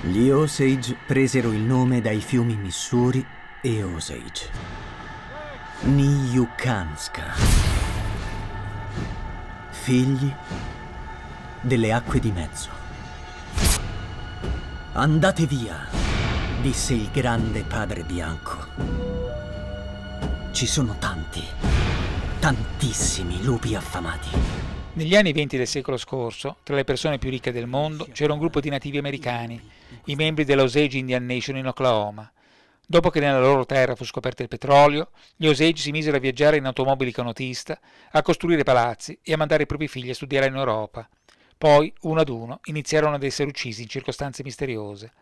Gli Osage presero il nome dai fiumi Missouri e Osage. Niyukanska. Figli delle acque di mezzo. Andate via, disse il grande padre bianco. Ci sono tanti, tantissimi lupi affamati. Negli anni 20 del secolo scorso, tra le persone più ricche del mondo, c'era un gruppo di nativi americani, i membri della Osage Indian Nation in Oklahoma. Dopo che nella loro terra fu scoperto il petrolio, gli Osage si misero a viaggiare in automobili canotista, a costruire palazzi e a mandare i propri figli a studiare in Europa. Poi, uno ad uno, iniziarono ad essere uccisi in circostanze misteriose.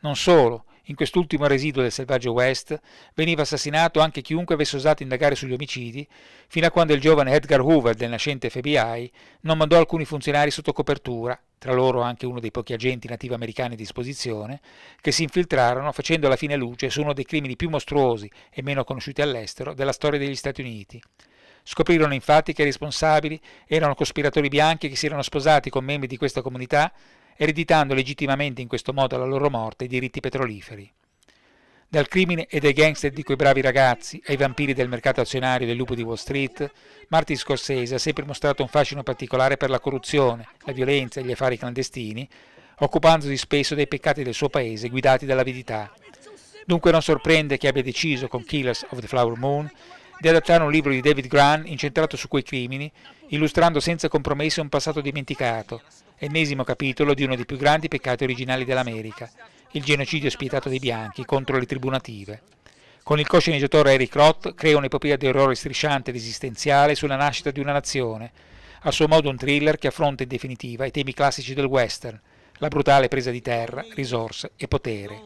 Non solo, in quest'ultimo residuo del selvaggio West veniva assassinato anche chiunque avesse osato indagare sugli omicidi, fino a quando il giovane Edgar Hoover del nascente FBI non mandò alcuni funzionari sotto copertura, tra loro anche uno dei pochi agenti nativi americani a disposizione, che si infiltrarono facendo alla fine luce su uno dei crimini più mostruosi e meno conosciuti all'estero della storia degli Stati Uniti. Scoprirono infatti che i responsabili erano cospiratori bianchi che si erano sposati con membri di questa comunità ereditando legittimamente in questo modo alla loro morte i diritti petroliferi. Dal crimine e dai gangster di quei bravi ragazzi ai vampiri del mercato azionario del lupo di Wall Street, Martin Scorsese ha sempre mostrato un fascino particolare per la corruzione, la violenza e gli affari clandestini, occupandosi spesso dei peccati del suo paese guidati dall'avidità. Dunque non sorprende che abbia deciso con Killers of the Flower Moon di adattare un libro di David Grant incentrato su quei crimini, illustrando senza compromesso un passato dimenticato, ennesimo capitolo di uno dei più grandi peccati originali dell'America, il genocidio spietato dei bianchi contro le tribù native. Con il co-sceneggiatore Eric Roth crea un'epopea di orrore strisciante ed esistenziale sulla nascita di una nazione, a suo modo un thriller che affronta in definitiva i temi classici del western, la brutale presa di terra, risorse e potere.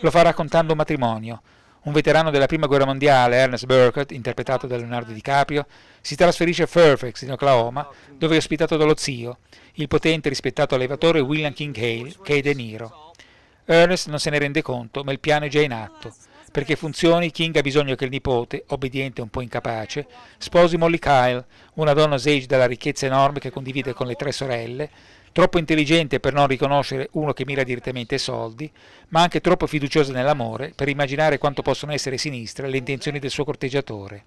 Lo fa raccontando un matrimonio, un veterano della prima guerra mondiale, Ernest Burkett, interpretato da Leonardo DiCaprio, si trasferisce a Fairfax, in Oklahoma, dove è ospitato dallo zio, il potente e rispettato allevatore William King Hale, che è De Niro. Ernest non se ne rende conto, ma il piano è già in atto. Perché funzioni, King ha bisogno che il nipote, obbediente e un po' incapace, sposi Molly Kyle, una donna sage dalla ricchezza enorme che condivide con le tre sorelle, troppo intelligente per non riconoscere uno che mira direttamente ai soldi, ma anche troppo fiduciosa nell'amore per immaginare quanto possono essere sinistre le intenzioni del suo corteggiatore.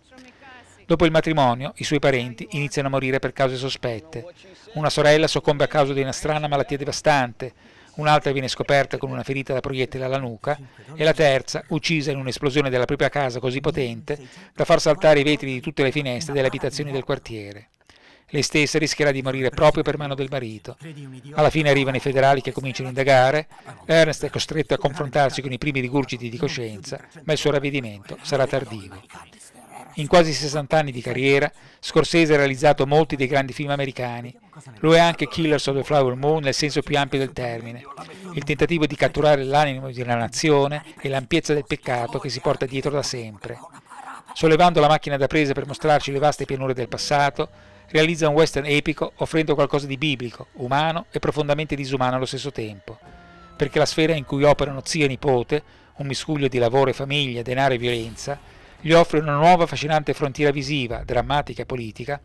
Dopo il matrimonio, i suoi parenti iniziano a morire per cause sospette. Una sorella soccombe a causa di una strana malattia devastante, un'altra viene scoperta con una ferita da proiettile alla nuca e la terza uccisa in un'esplosione della propria casa così potente da far saltare i vetri di tutte le finestre delle abitazioni del quartiere. Lei stessa rischierà di morire proprio per mano del marito. Alla fine arrivano i federali che cominciano a indagare. Ah, Ernest è costretto a confrontarsi con i primi rigurgiti di coscienza, ma il suo ravvedimento sarà tardivo. In quasi 60 anni di carriera, Scorsese ha realizzato molti dei grandi film americani. Lo è anche Killers of the Flower Moon nel senso più ampio del termine, il tentativo di catturare l'animo di una nazione e l'ampiezza del peccato che si porta dietro da sempre. Sollevando la macchina da presa per mostrarci le vaste pianure del passato, realizza un western epico offrendo qualcosa di biblico, umano e profondamente disumano allo stesso tempo, perché la sfera in cui operano zio e nipote, un miscuglio di lavoro e famiglia, denaro e violenza, gli offre una nuova affascinante frontiera visiva, drammatica e politica,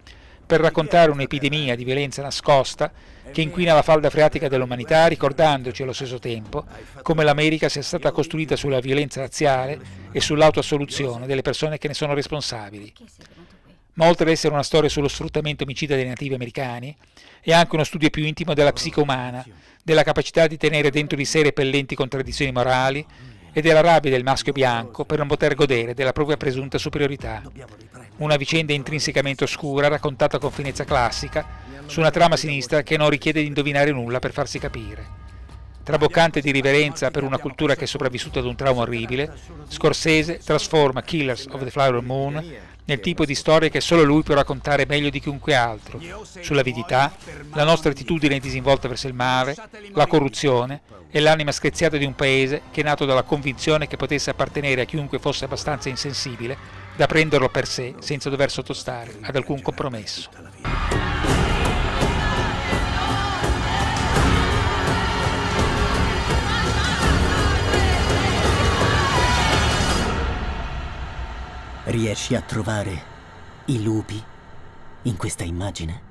per raccontare un'epidemia di violenza nascosta che inquina la falda freatica dell'umanità, ricordandoci allo stesso tempo come l'America sia stata costruita sulla violenza razziale e sull'autoassoluzione delle persone che ne sono responsabili ma oltre ad essere una storia sullo sfruttamento omicida dei nativi americani, è anche uno studio più intimo della psiche umana, della capacità di tenere dentro di sé repellenti contraddizioni morali e della rabbia del maschio bianco per non poter godere della propria presunta superiorità. Una vicenda intrinsecamente oscura raccontata con finezza classica su una trama sinistra che non richiede di indovinare nulla per farsi capire. Traboccante di riverenza per una cultura che è sopravvissuta ad un trauma orribile, Scorsese trasforma Killers of the Flower Moon nel tipo di storia che solo lui può raccontare meglio di chiunque altro, sull'avidità, la nostra attitudine disinvolta verso il mare, la corruzione e l'anima screziata di un paese che è nato dalla convinzione che potesse appartenere a chiunque fosse abbastanza insensibile da prenderlo per sé senza dover sottostare ad alcun compromesso. Riesci a trovare i lupi in questa immagine?